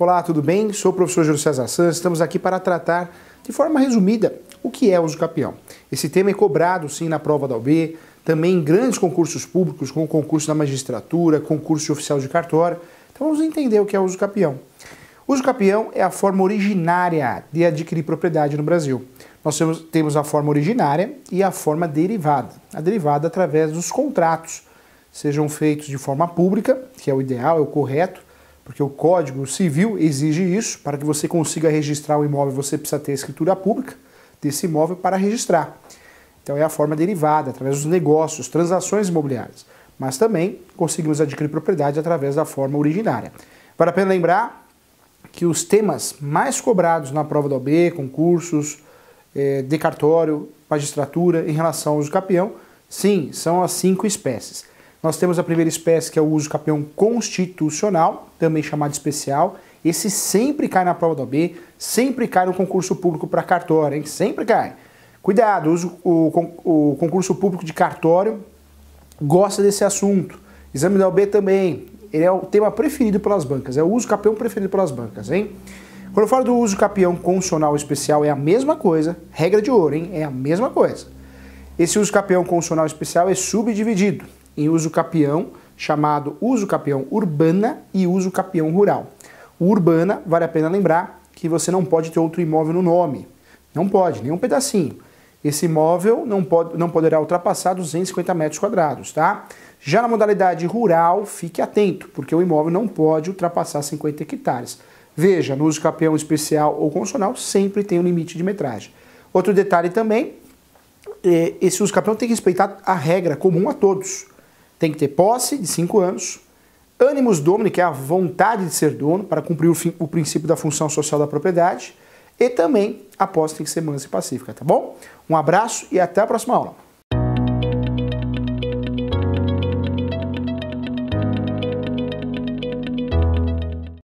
Olá, tudo bem? Sou o professor Júlio César Sanz. Estamos aqui para tratar de forma resumida o que é o uso capião. Esse tema é cobrado sim na prova da UB, também em grandes concursos públicos, como o concurso da magistratura, concurso de oficial de cartório. Então vamos entender o que é o uso capião. Uso capião é a forma originária de adquirir propriedade no Brasil. Nós temos a forma originária e a forma derivada. A derivada através dos contratos, sejam feitos de forma pública, que é o ideal, é o correto, porque o Código Civil exige isso. Para que você consiga registrar o imóvel, você precisa ter a escritura pública desse imóvel para registrar. Então é a forma derivada, através dos negócios, transações imobiliárias. Mas também conseguimos adquirir propriedade através da forma originária. Vale a pena lembrar que os temas mais cobrados na prova da OB, concursos, é, eh, decartório, magistratura, em relação ao uso campeão, sim, são as cinco espécies. Nós temos a primeira espécie que é o uso campeão constitucional, também chamado especial. Esse sempre cai na prova da OB, sempre cai no concurso público para cartório, hein? Sempre cai. Cuidado, uso, o, o concurso público de cartório gosta desse assunto. Exame da OB também. Ele é o tema preferido pelas bancas, é o uso campeão preferido pelas bancas, hein? Quando eu falo do uso campeão constitucional especial, é a mesma coisa, regra de ouro, hein? É a mesma coisa. Esse uso campeão constitucional especial é subdividido em uso capião, chamado uso capião urbana e uso capião rural. O urbana, vale a pena lembrar que você não pode ter outro imóvel no nome. Não pode, nem um pedacinho. Esse imóvel não, pode, não poderá ultrapassar 250 metros quadrados, tá? Já na modalidade rural, fique atento, porque o imóvel não pode ultrapassar 50 hectares. Veja, no uso capião especial ou constitucional, sempre tem um limite de metragem. Outro detalhe também, é, esse uso capião tem que respeitar a regra comum a todos tem que ter posse de 5 anos, animus domini, que é a vontade de ser dono para cumprir o, fim, o princípio da função social da propriedade, e também a posse tem que ser mansa e pacífica, tá bom? Um abraço e até a próxima aula.